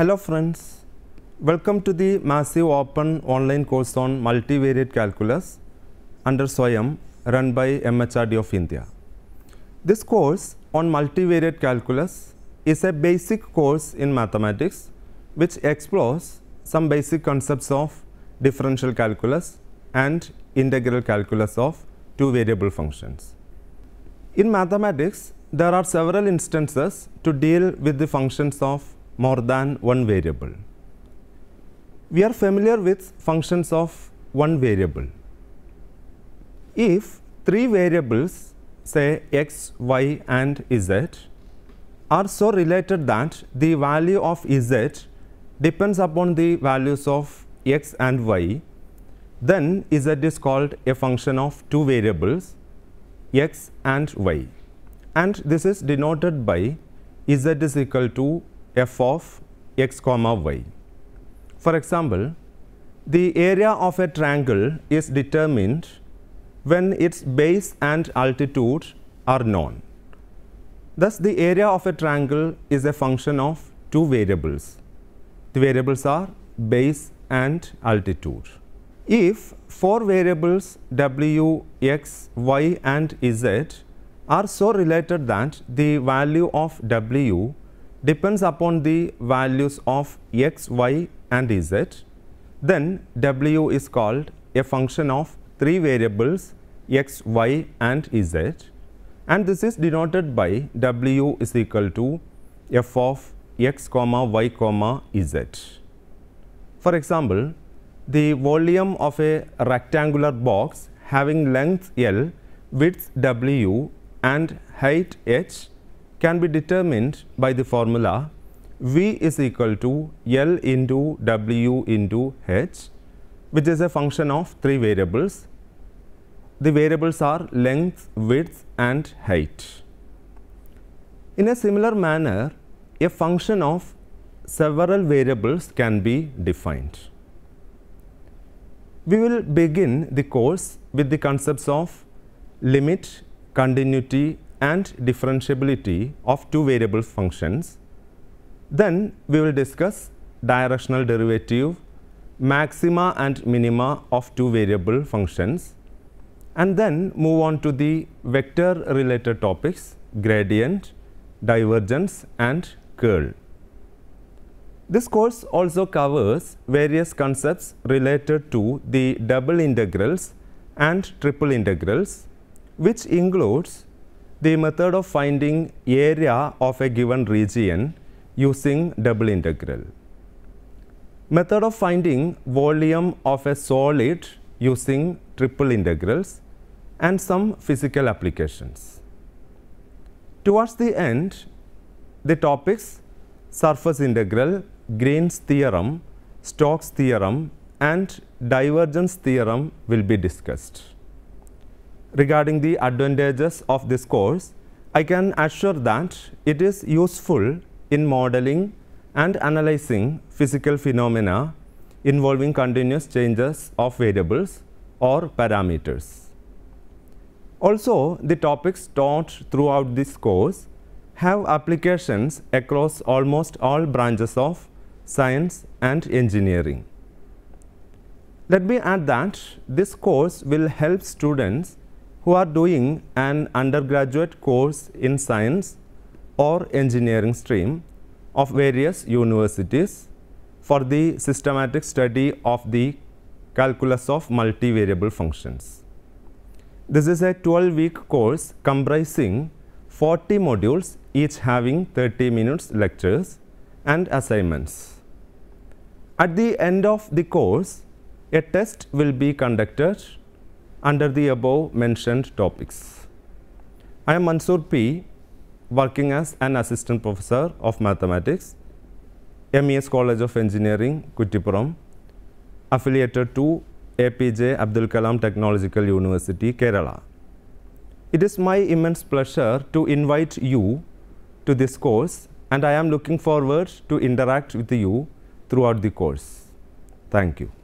Hello friends, welcome to the massive open online course on multivariate calculus under SOYAM run by MHRD of India. This course on multivariate calculus is a basic course in mathematics which explores some basic concepts of differential calculus and integral calculus of two variable functions. In mathematics, there are several instances to deal with the functions of more than one variable. We are familiar with functions of one variable. If three variables, say x, y and z, are so related that the value of z depends upon the values of x and y, then z is called a function of two variables x and y and this is denoted by z is equal to f of x comma y. For example, the area of a triangle is determined when its base and altitude are known. Thus, the area of a triangle is a function of two variables. The variables are base and altitude. If four variables w, x, y and z are so related that the value of w depends upon the values of x, y and z. Then w is called a function of three variables x, y and z and this is denoted by w is equal to f of x comma y comma z. For example, the volume of a rectangular box having length L, width W and height H can be determined by the formula V is equal to L into W into H, which is a function of three variables. The variables are length, width and height. In a similar manner, a function of several variables can be defined. We will begin the course with the concepts of limit, continuity and differentiability of two variable functions. Then we will discuss directional derivative, maxima and minima of two variable functions and then move on to the vector related topics gradient, divergence and curl. This course also covers various concepts related to the double integrals and triple integrals which includes the method of finding area of a given region using double integral. Method of finding volume of a solid using triple integrals and some physical applications. Towards the end, the topics surface integral, Green's theorem, Stokes theorem and divergence theorem will be discussed regarding the advantages of this course, I can assure that it is useful in modeling and analyzing physical phenomena involving continuous changes of variables or parameters. Also, the topics taught throughout this course have applications across almost all branches of science and engineering. Let me add that this course will help students who are doing an undergraduate course in science or engineering stream of various universities for the systematic study of the calculus of multivariable functions. This is a 12 week course comprising 40 modules each having 30 minutes lectures and assignments. At the end of the course, a test will be conducted under the above mentioned topics. I am Mansoor P, working as an assistant professor of mathematics, MES College of Engineering, Kuttipuram, affiliated to APJ Abdul Kalam Technological University, Kerala. It is my immense pleasure to invite you to this course and I am looking forward to interact with you throughout the course. Thank you.